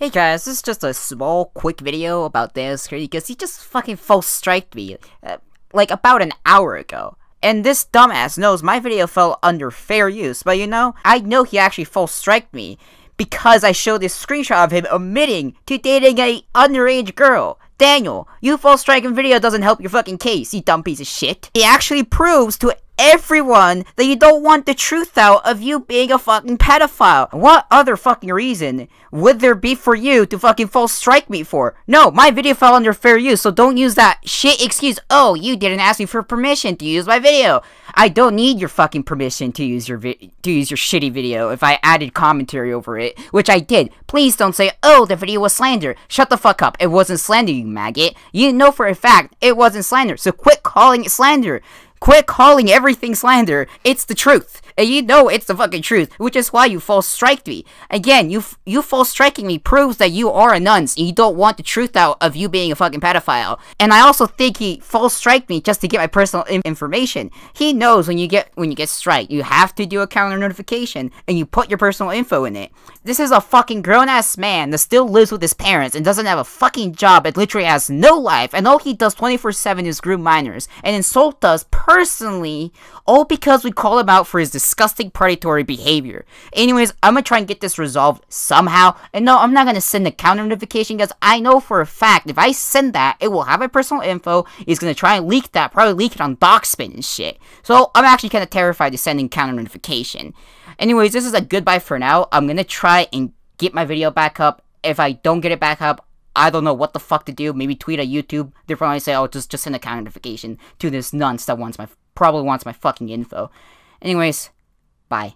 Hey guys, this is just a small, quick video about this because he just fucking false striked me, uh, like about an hour ago. And this dumbass knows my video fell under fair use, but you know, I know he actually false striked me because I showed this screenshot of him admitting to dating a underage girl. Daniel, you false striking video doesn't help your fucking case, you dumb piece of shit. It actually proves to everyone that you don't want the truth out of you being a fucking pedophile. What other fucking reason would there be for you to fucking false strike me for? No, my video fell under fair use, so don't use that shit excuse. Oh, you didn't ask me for permission to use my video. I don't need your fucking permission to use your vi to use your shitty video if I added commentary over it, which I did. Please don't say, oh, the video was slander. Shut the fuck up. It wasn't slander, you maggot. You know for a fact it wasn't slander, so quit calling it slander. Quit calling everything slander. It's the truth. And you know it's the fucking truth, which is why you false striked me. Again, you you false striking me proves that you are a nuns. and you don't want the truth out of you being a fucking pedophile. And I also think he false striked me just to get my personal in information. He knows when you get when you get strike, you have to do a counter notification and you put your personal info in it. This is a fucking grown ass man that still lives with his parents and doesn't have a fucking job and literally has no life and all he does 24/7 is groom minors and insult us personally personally, all because we call him out for his disgusting predatory behavior. Anyways, I'm gonna try and get this resolved somehow. And no, I'm not gonna send a counter notification because I know for a fact if I send that, it will have my personal info. He's gonna try and leak that, probably leak it on Docspin and shit. So I'm actually kinda terrified of sending counter notification. Anyways, this is a goodbye for now. I'm gonna try and get my video back up. If I don't get it back up, I don't know what the fuck to do. Maybe tweet at YouTube. they probably say, "Oh, just just send a counter notification to this nonce that wants my probably wants my fucking info." Anyways, bye.